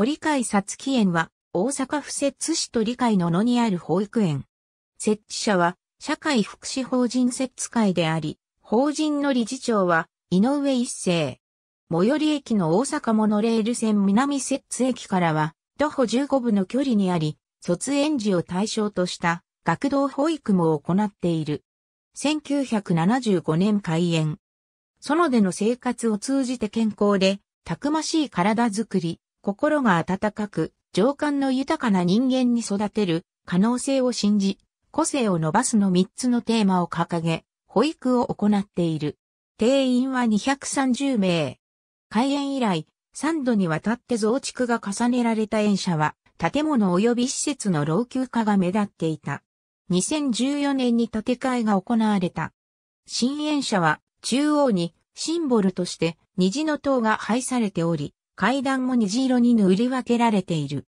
鳥海さつき園は、大阪府摂津市鳥海野野にある保育園。設置者は、社会福祉法人摂津会であり、法人の理事長は、井上一世。最寄り駅の大阪モノレール線南摂津駅からは、徒歩15分の距離にあり、卒園児を対象とした学童保育も行っている。1975年開園。園での生活を通じて健康で、たくましい体づくり、心が温かく、情感の豊かな人間に育てる、可能性を信じ、個性を伸ばすの3つのテーマを掲げ、保育を行っている。定員は230名。開園以来、3度にわたって増築が重ねられた園舎は、建物及び施設の老朽化が目立っていた。2014年に建て替えが行われた。新園舎は中央にシンボルとして虹の塔が配されており、階段も虹色に塗り分けられている。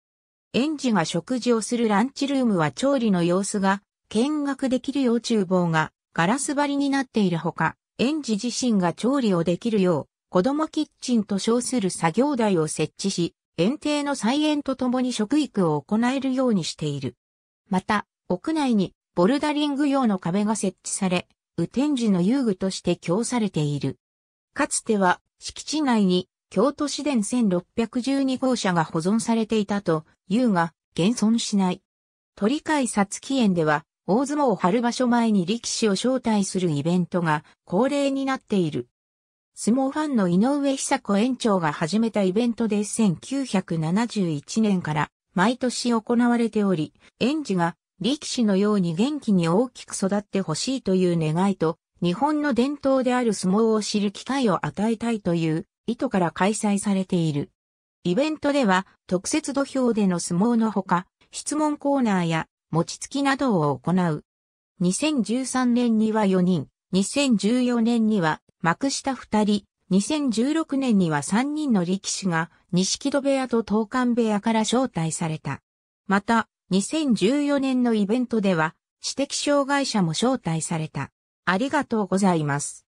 園児が食事をするランチルームは調理の様子が見学できるよう厨房がガラス張りになっているほか、園児自身が調理をできるよう、子供キッチンと称する作業台を設置し、園庭の菜園とともに食育を行えるようにしている。また、屋内にボルダリング用の壁が設置され、雨天時の遊具として供されている。かつては敷地内に京都市電1612号車が保存されていたと言うが、現存しない。鳥海殺つ園では、大相撲を張る場所前に力士を招待するイベントが恒例になっている。相撲ファンの井上久子園長が始めたイベントで1971年から毎年行われており、園児が力士のように元気に大きく育ってほしいという願いと、日本の伝統である相撲を知る機会を与えたいという意図から開催されている。イベントでは特設土俵での相撲のほか、質問コーナーや餅つきなどを行う。2013年には4人、2014年には幕下2人、2016年には3人の力士が錦戸部屋と東館部屋から招待された。また、2014年のイベントでは知的障害者も招待された。ありがとうございます。